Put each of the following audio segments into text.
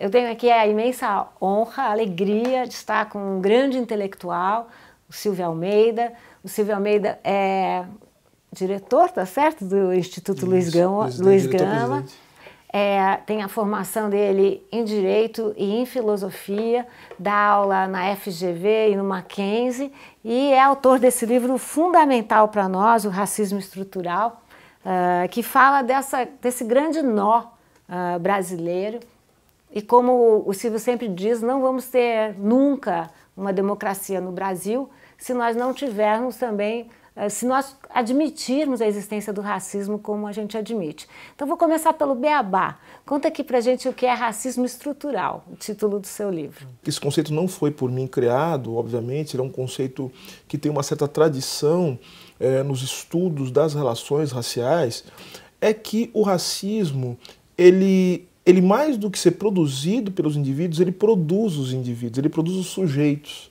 Eu tenho aqui a imensa honra, a alegria de estar com um grande intelectual, o Silvio Almeida. O Silvio Almeida é diretor, tá certo, do Instituto Isso, Luiz Gama. Luiz Gama. É, tem a formação dele em Direito e em Filosofia, dá aula na FGV e no Mackenzie e é autor desse livro fundamental para nós, O Racismo Estrutural, ah, que fala dessa, desse grande nó uh, brasileiro. E como o Silvio sempre diz, não vamos ter nunca uma democracia no Brasil se nós não tivermos também, uh, se nós admitirmos a existência do racismo como a gente admite. Então vou começar pelo Beabá. Conta aqui pra gente o que é racismo estrutural, o título do seu livro. Esse conceito não foi por mim criado, obviamente, ele é um conceito que tem uma certa tradição é, nos estudos das relações raciais é que o racismo ele ele mais do que ser produzido pelos indivíduos, ele produz os indivíduos, ele produz os sujeitos.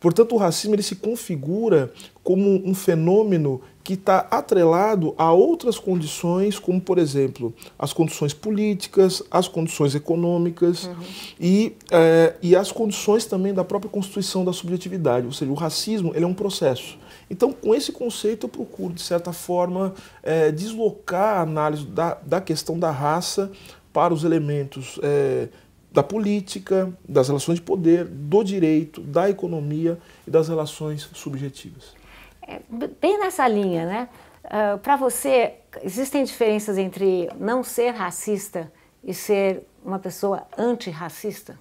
Portanto, o racismo ele se configura como um fenômeno que está atrelado a outras condições, como, por exemplo, as condições políticas, as condições econômicas uhum. e, é, e as condições também da própria constituição da subjetividade. Ou seja, o racismo ele é um processo. Então, com esse conceito, eu procuro, de certa forma, é, deslocar a análise da, da questão da raça para os elementos é, da política, das relações de poder, do direito, da economia e das relações subjetivas. É, bem nessa linha, né? Uh, ah, para você, existem diferenças entre não ser racista e ser uma pessoa antirracista?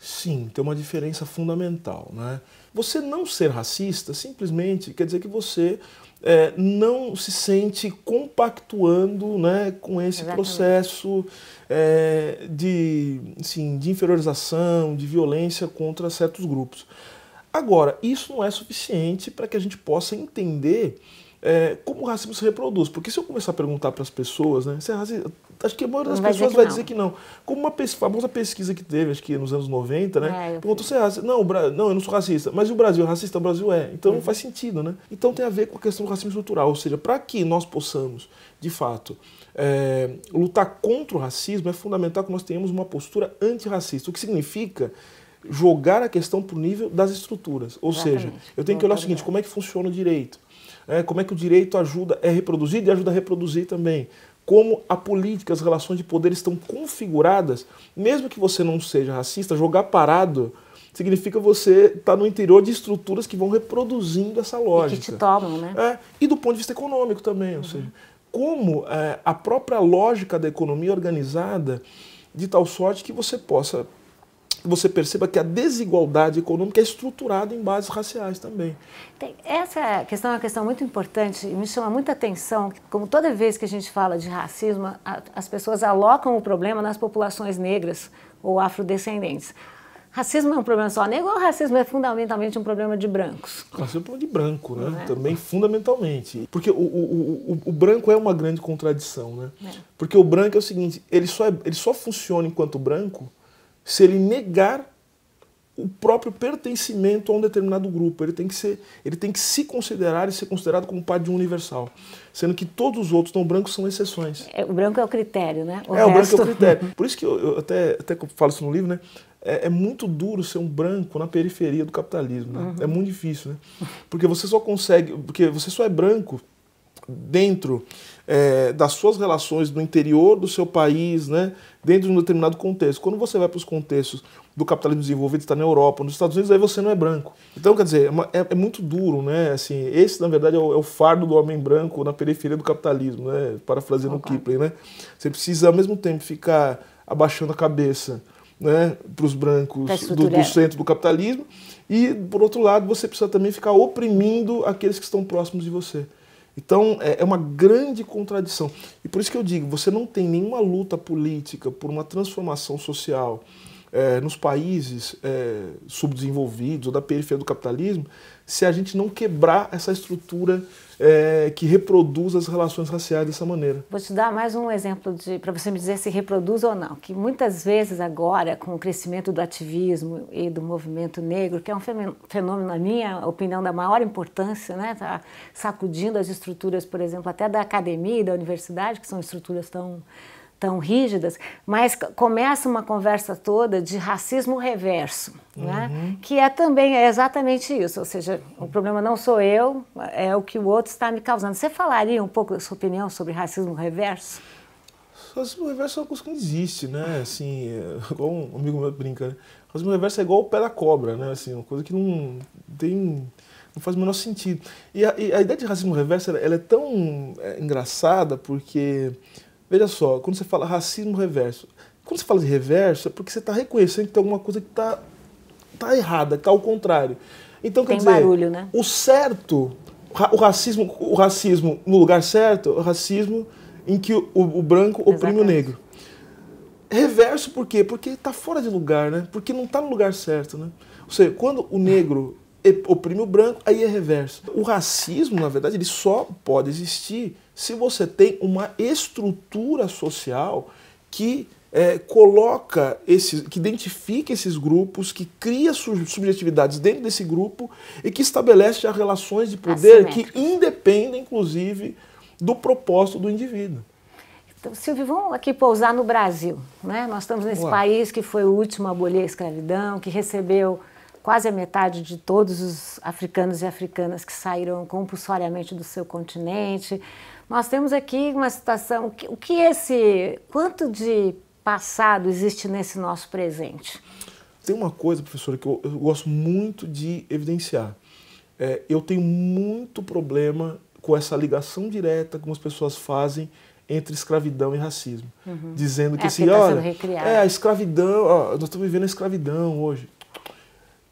Sim, tem uma diferença fundamental, né? Você não ser racista simplesmente quer dizer que você é, não se sente compactuando né, com esse Exatamente. processo é, de, assim, de inferiorização, de violência contra certos grupos. Agora, isso não é suficiente para que a gente possa entender é, como o racismo se reproduz. Porque se eu começar a perguntar para as pessoas, né, se é racista, acho que a maioria das vai pessoas dizer vai dizer que não. Como uma famosa pesquisa que teve, acho que nos anos 90, né? É, perguntou se é racista. Não, não, eu não sou racista. Mas o Brasil é racista? O Brasil é. Então uhum. não faz sentido, né? Então tem a ver com a questão do racismo estrutural. Ou seja, para que nós possamos, de fato, é, lutar contra o racismo, é fundamental que nós tenhamos uma postura antirracista. O que significa jogar a questão para o nível das estruturas. Ou Exatamente. seja, eu tenho que olhar o seguinte, como é que funciona o direito? é, como é que o direito ajuda, é reproduzido e ajuda a reproduzir também. Como a política, as relações de poder estão configuradas, mesmo que você não seja racista, jogar parado significa você estar tá no interior de estruturas que vão reproduzindo essa lógica. E que te tomam, né? É, e do ponto de vista econômico também, uhum. ou seja, como é, a própria lógica da economia organizada de tal sorte que você possa que você perceba que a desigualdade econômica é estruturada em bases raciais também. Essa é questão é uma questão muito importante e me chama muita atenção, como toda vez que a gente fala de racismo, as pessoas alocam o problema nas populações negras ou afrodescendentes. Racismo é um problema só negro ou racismo é fundamentalmente um problema de brancos? Racismo é um problema de branco, né? É? Também fundamentalmente. Porque o, o, o, o, branco é uma grande contradição, né? É. Porque o branco é o seguinte, ele só, é, ele só funciona enquanto branco se ele negar o próprio pertencimento a um determinado grupo. Ele tem que, ser, ele tem que se considerar e ser considerado como parte de um universal. Sendo que todos os outros não brancos são exceções. É, o branco é o critério, né? O é, resto... o branco é o critério. Por isso que eu, eu até, até falo isso no livro, né? É, é, muito duro ser um branco na periferia do capitalismo. Né? Uhum. É muito difícil, né? Porque você só consegue. Porque você só é branco dentro é, das suas relações do interior do seu país, né? dentro de um determinado contexto. Quando você vai para os contextos do capitalismo desenvolvido, está na Europa, nos Estados Unidos, aí você não é branco. Então, quer dizer, é, uma, é, é muito duro, né? Assim, esse, na verdade, é o, é o, fardo do homem branco na periferia do capitalismo, né? Parafraseando okay. Kipling, né? Você precisa, ao mesmo tempo, ficar abaixando a cabeça né, para os brancos do, do, centro do capitalismo. E, por outro lado, você precisa também ficar oprimindo aqueles que estão próximos de você. Então é, é uma grande contradição. E por isso que eu digo: você não tem nenhuma luta política por uma transformação social é, nos países é, subdesenvolvidos ou da periferia do capitalismo se a gente não quebrar essa estrutura é, que reproduz as relações raciais dessa maneira. Vou te dar mais um exemplo para você me dizer se reproduz ou não. Que muitas vezes agora, com o crescimento do ativismo e do movimento negro, que é um fenômeno, na minha opinião, da maior importância, né? Tá sacudindo as estruturas, por exemplo, até da academia e da universidade, que são estruturas tão tão rígidas, mas começa uma conversa toda de racismo reverso, né? uhum. né? que é também é exatamente isso, ou seja, o problema não sou eu, é o que o outro está me causando. Você falaria um pouco da sua opinião sobre racismo reverso? Racismo reverso é uma coisa que não existe, né? Assim, é, igual um amigo meu brinca, né? Racismo reverso é igual o pé da cobra, né? Assim, uma coisa que não tem não faz o menor sentido. E a, e a ideia de racismo reverso ela, ela é tão é, engraçada porque Veja só, quando você fala racismo reverso, quando você fala de reverso, é porque você está reconhecendo que tem alguma coisa que está tá errada, que está ao contrário. Então, quer tem dizer, barulho, né? o certo, o racismo, o racismo no lugar certo, é o racismo em que o, o branco oprime o negro. Reverso por quê? Porque está fora de lugar, né? Porque não está no lugar certo, né? Ou seja, quando o negro oprime o branco, aí é reverso. O racismo, na verdade, ele só pode existir se você tem uma estrutura social que é, coloca esses, que identifica esses grupos, que cria subjetividades dentro desse grupo e que estabelece as relações de poder que independem, inclusive, do propósito do indivíduo. Então, Silvio, vamos aqui pousar no Brasil. Né? Nós estamos nesse Ué. país que foi o último a abolir a escravidão, que recebeu quase a metade de todos os africanos e africanas que saíram compulsoriamente do seu continente. Nós temos aqui uma situação, o que esse, quanto de passado existe nesse nosso presente? Tem uma coisa, professora, que eu, eu gosto muito de evidenciar. É, eu tenho muito problema com essa ligação direta que as pessoas fazem entre escravidão e racismo, uhum. dizendo que é, assim, tá olha, é a escravidão, ó, nós estamos vivendo a escravidão hoje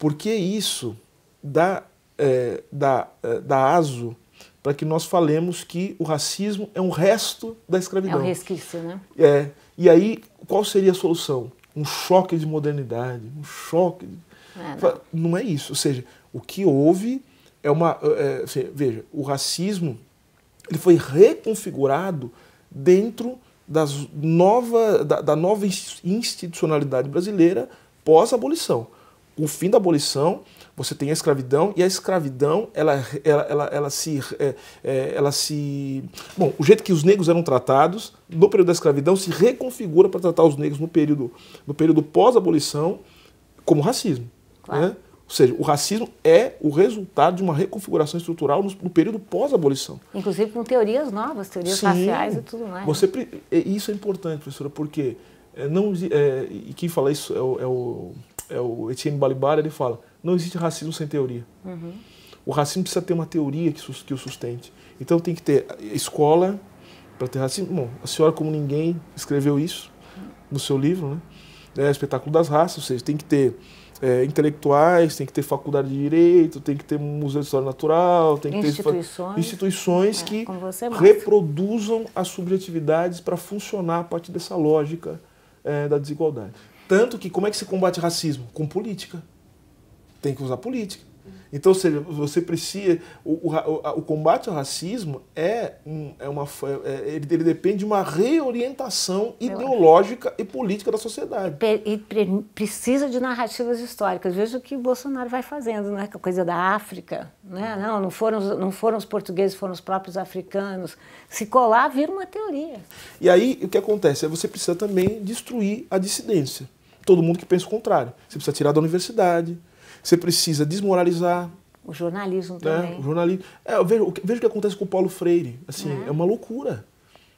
porque isso dá, é, dá, é, dá aso para que nós falemos que o racismo é um resto da escravidão. É um resquício, né? É. E aí, qual seria a solução? Um choque de modernidade, um choque. De... É, não. Né? não. é isso. Ou seja, o que houve é uma. É, é veja, o racismo ele foi reconfigurado dentro das nova, da, da nova institucionalidade brasileira pós-abolição o fim da abolição, você tem a escravidão e a escravidão ela, ela, ela, ela se é, é ela se bom o jeito que os negros eram tratados no período da escravidão se reconfigura para tratar os negros no período no período pós abolição como racismo claro. né? Ou seja, o racismo é o resultado de uma reconfiguração estrutural no, período pós-abolição. Inclusive com teorias novas, teorias Sim, raciais e tudo mais. Você, né? isso é importante, professora, porque eh, não, é, e quem fala isso é o, é o é o Etienne Balibar, ele fala, não existe racismo sem teoria. Uhum. O racismo precisa ter uma teoria que, que o sustente. Então tem que ter escola para ter racismo. Bom, a senhora, como ninguém, escreveu isso no seu livro, né? É, espetáculo das raças, ou seja, tem que ter é, intelectuais, tem que ter faculdade de direito, tem que ter museu de história natural, tem que instituições, ter instituições é, que reproduzam as subjetividades para funcionar a partir dessa lógica é, da desigualdade. Tanto que como é que se combate racismo? Com política. Tem que usar política. Então, seja, você precisa. O, o, o, combate ao racismo é, um, é uma. É, é ele, ele, depende de uma reorientação ideológica e política da sociedade. E, precisa de narrativas históricas. Veja o que Bolsonaro vai fazendo, né? Com a coisa da África. Né? Não, não foram, não foram os portugueses, foram os próprios africanos. Se colar, vira uma teoria. E aí, o que acontece? É você precisa também destruir a dissidência todo mundo que pensa o contrário. Você precisa tirar da universidade, você precisa desmoralizar. O jornalismo né? também. O jornalismo. É, eu vejo, eu vejo o que acontece com o Paulo Freire. Assim, é, é uma loucura.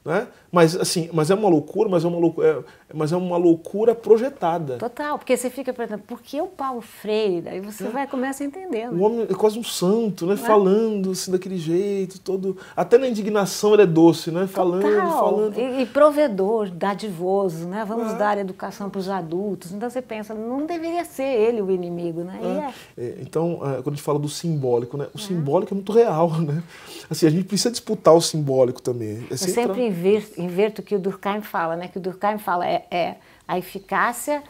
Né? Mas assim, mas é uma loucura, mas é uma loucura, é, mas é uma loucura projetada. Total, porque você fica perguntando, por que o Paulo Freire? Daí você é. vai começa a entender. Né? O homem é quase um santo, né? É? Falando assim daquele jeito, todo, até na indignação ele é doce, né? Falando, Total. falando. E, e provedor, dadivoso, né? Vamos é. dar educação para os adultos. Então você pensa, não deveria ser ele o inimigo, né? É. É. então, quando a gente fala do simbólico, né? O simbólico é muito real, né? Assim, a gente precisa disputar o simbólico também. É sempre, sempre inverto, inverto o que o Durkheim fala, né? Que o Durkheim fala é, é a eficácia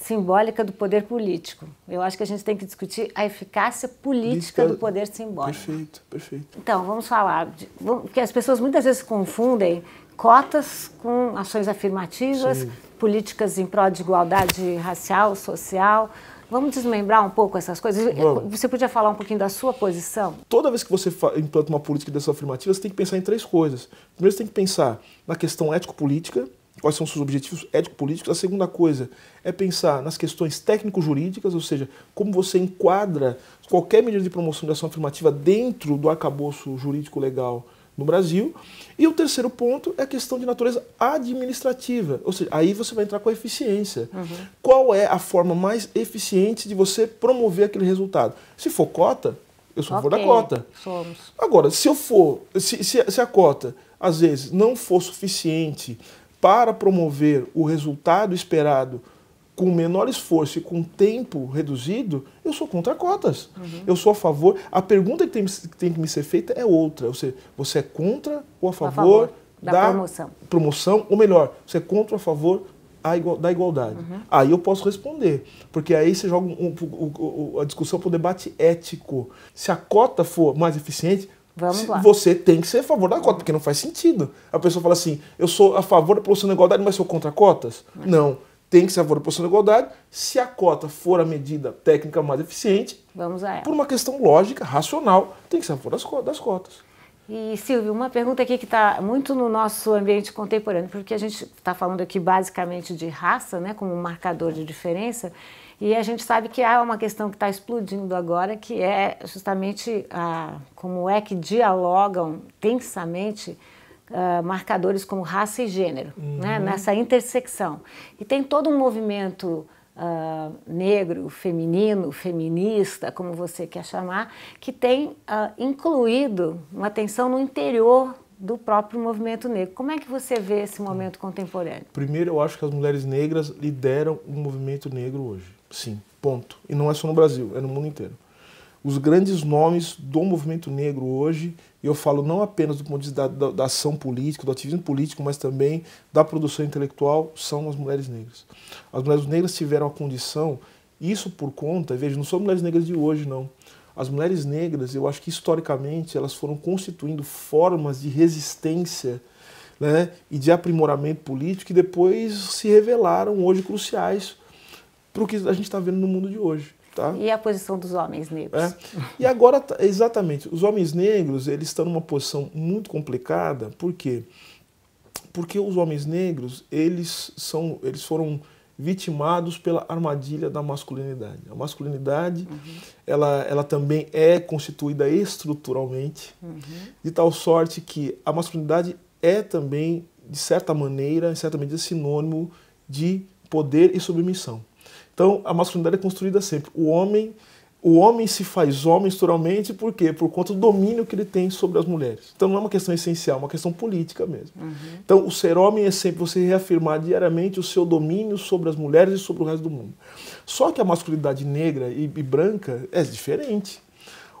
simbólica do poder político. Eu acho que a gente tem que discutir a eficácia política do poder simbólico. Perfeito, perfeito. Então, vamos falar, de, porque as pessoas muitas vezes confundem cotas com ações afirmativas, Sim. políticas em prol de igualdade racial, social, Vamos desmembrar um pouco essas coisas? Vamos. Você podia falar um pouquinho da sua posição? Toda vez que você implanta uma política ação afirmativa, você tem que pensar em três coisas. Primeiro, você tem que pensar na questão ético-política, quais são os seus objetivos ético-políticos. A segunda coisa é pensar nas questões técnico-jurídicas, ou seja, como você enquadra qualquer medida de promoção de ação afirmativa dentro do arcabouço jurídico legal no Brasil. E o terceiro ponto é a questão de natureza administrativa, ou seja, aí você vai entrar com a eficiência. Uhum. Qual é a forma mais eficiente de você promover aquele resultado? Se for cota, eu sou okay. a favor da cota. Somos. Agora, se eu for, se, se, se a cota às vezes não for suficiente para promover o resultado esperado com menor esforço e com tempo reduzido, eu sou contra cotas. Uhum. Eu sou a favor. A pergunta que tem, que tem, que me ser feita é outra. Ou seja, você é contra ou a favor, a favor da, da, promoção. promoção? Ou melhor, você é contra ou a favor da igualdade? Uhum. Aí eu posso responder. Porque aí você joga um, um, um, a discussão para o debate ético. Se a cota for mais eficiente, você tem que ser a favor da cota, porque não faz sentido. A pessoa fala assim: eu sou a favor da promoção da igualdade, mas sou contra cotas? Não tem que ser a favor da posição da igualdade. Se a cota for a medida técnica mais eficiente, vamos a ela. Por uma questão lógica, racional, tem que ser a favor das, cotas. E Silvio, uma pergunta aqui que está muito no nosso ambiente contemporâneo, porque a gente está falando aqui basicamente de raça, né, como um marcador de diferença, e a gente sabe que há uma questão que está explodindo agora, que é justamente a, como é que dialogam tensamente uh, marcadores como raça e gênero, uhum. né? nessa intersecção. E tem todo um movimento uh, negro, feminino, feminista, como você quer chamar, que tem uh, incluído uma atenção no interior do próprio movimento negro. Como é que você vê esse momento contemporâneo? Primeiro, eu acho que as mulheres negras lideram o movimento negro hoje. Sim, ponto. E não é só no Brasil, é no mundo inteiro os grandes nomes do movimento negro hoje, e eu falo não apenas do ponto de vista da, da, da, ação política, do ativismo político, mas também da produção intelectual, são as mulheres negras. As mulheres negras tiveram a condição, isso por conta, veja, não são mulheres negras de hoje, não. As mulheres negras, eu acho que historicamente, elas foram constituindo formas de resistência né, e de aprimoramento político que depois se revelaram hoje cruciais para o que a gente está vendo no mundo de hoje. Tá? E a posição dos homens negros. É. E agora, tá, exatamente, os homens negros eles estão numa posição muito complicada, por quê? Porque os homens negros eles, são, eles foram vitimados pela armadilha da masculinidade. A masculinidade uhum. ela, ela também é constituída estruturalmente, uhum. de tal sorte que a masculinidade é também, de certa maneira, certamente sinônimo de poder e submissão. Então a masculinidade é construída sempre. O homem, o homem se faz homem estruturalmente por quê? Por conta do domínio que ele tem sobre as mulheres. Então não é uma questão essencial, é uma questão política mesmo. Uhum. Então o ser homem é sempre você reafirmar diariamente o seu domínio sobre as mulheres e sobre o resto do mundo. Só que a masculinidade negra e, e branca é diferente.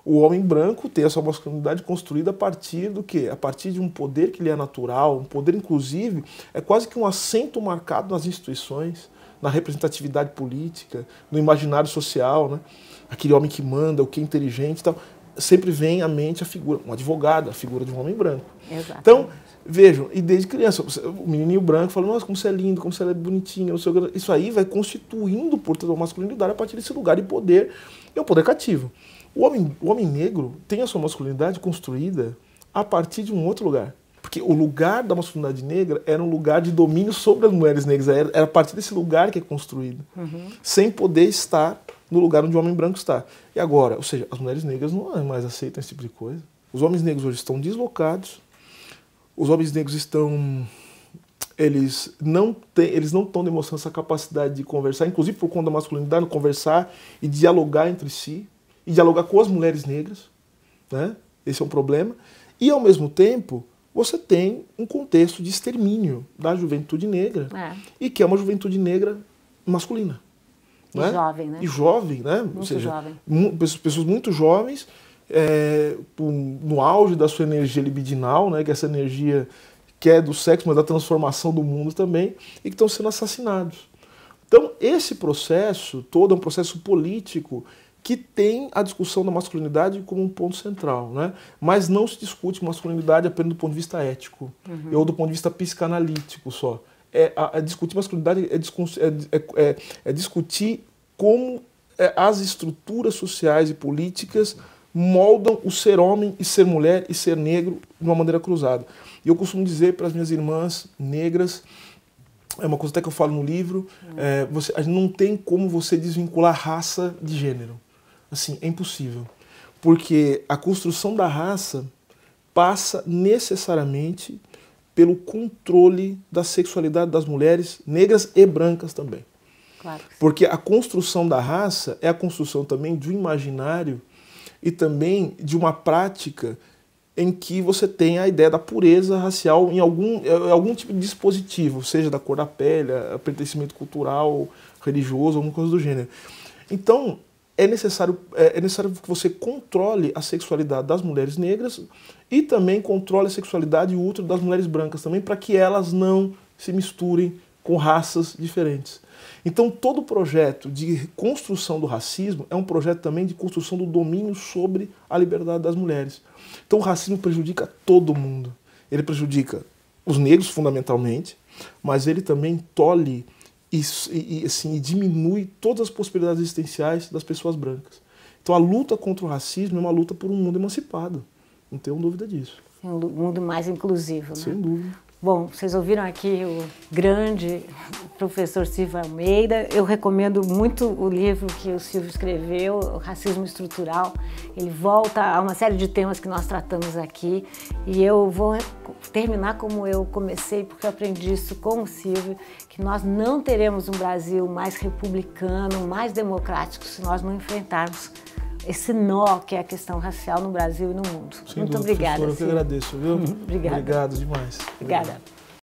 O homem branco tem a sua masculinidade construída a partir do quê? A partir de um poder que lhe é natural, um poder, inclusive, é quase que um assento marcado nas instituições na representatividade política, no imaginário social, né? aquele homem que manda, o que é inteligente e tal, sempre vem à mente a figura, um advogado, a figura de um homem branco. Exato. Então, vejam, e desde criança, o menininho branco fala, nossa, como você é lindo, como você é bonitinho, não sei o que. Isso aí vai constituindo, portanto, a masculinidade a partir desse lugar de poder, é um poder cativo. O homem, o homem negro tem a sua masculinidade construída a partir de um outro lugar. Porque o lugar da masculinidade negra era um lugar de domínio sobre as mulheres negras. Era, era a partir desse lugar que é construído. Uhum. Sem poder estar no lugar onde o homem branco está. E agora, ou seja, as mulheres negras não é mais aceitam esse tipo de coisa. Os homens negros hoje estão deslocados. Os homens negros estão eles não têm, eles não estão demonstrando essa capacidade de conversar, inclusive por conta da masculinidade, conversar e dialogar entre si e dialogar com as mulheres negras, né? Esse é um problema. E ao mesmo tempo, você tem um contexto de extermínio da juventude negra. É. E que é uma juventude negra masculina. E né? jovem, né? E jovem, né? Muito Ou seja, jovem. pessoas muito jovens, é, no auge da sua energia libidinal, né? Que é essa energia que é do sexo, mas da transformação do mundo também, e que estão sendo assassinados. Então, esse processo todo é um processo político que tem a discussão da masculinidade como um ponto central, né? Mas não se discute masculinidade apenas do ponto de vista ético uhum. ou do ponto de vista psicanalítico só. É, a, a discutir masculinidade é, é, é, é, é discutir como é, as estruturas sociais e políticas moldam o ser homem e ser mulher e ser negro de uma maneira cruzada. E eu costumo dizer para as minhas irmãs negras, é uma coisa até que eu falo no livro, hum. é, você, não tem como você desvincular raça de gênero assim, é impossível. Porque a construção da raça passa necessariamente pelo controle da sexualidade das mulheres negras e brancas também. Claro. Porque a construção da raça é a construção também de um imaginário e também de uma prática em que você tem a ideia da pureza racial em algum, em é, é algum tipo de dispositivo, seja da cor da pele, pertencimento cultural, religioso, alguma coisa do gênero. Então, é necessário, é, é, necessário que você controle a sexualidade das mulheres negras e também controle a sexualidade e útero das mulheres brancas também, para que elas não se misturem com raças diferentes. Então, todo projeto de construção do racismo é um projeto também de construção do domínio sobre a liberdade das mulheres. Então, o racismo prejudica todo mundo. Ele prejudica os negros, fundamentalmente, mas ele também tolhe e, e, assim, e diminui todas as possibilidades existenciais das pessoas brancas. Então a luta contra o racismo é uma luta por um mundo emancipado. Não tenho dúvida disso. É um mundo mais inclusivo, né? Sem dúvida. Bom, vocês ouviram aqui o grande professor Silvio Almeida. Eu recomendo muito o livro que o Silvio escreveu, o Racismo Estrutural. Ele volta a uma série de temas que nós tratamos aqui. E eu vou terminar como eu comecei, porque eu aprendi isso com o Silvio, que nós não teremos um Brasil mais republicano, mais democrático, se nós não enfrentarmos esse nó que é a questão racial no Brasil e no mundo. Sem Muito dúvida, obrigada. Eu que agradeço, viu? obrigada. Obrigado demais. Obrigada. Obrigado.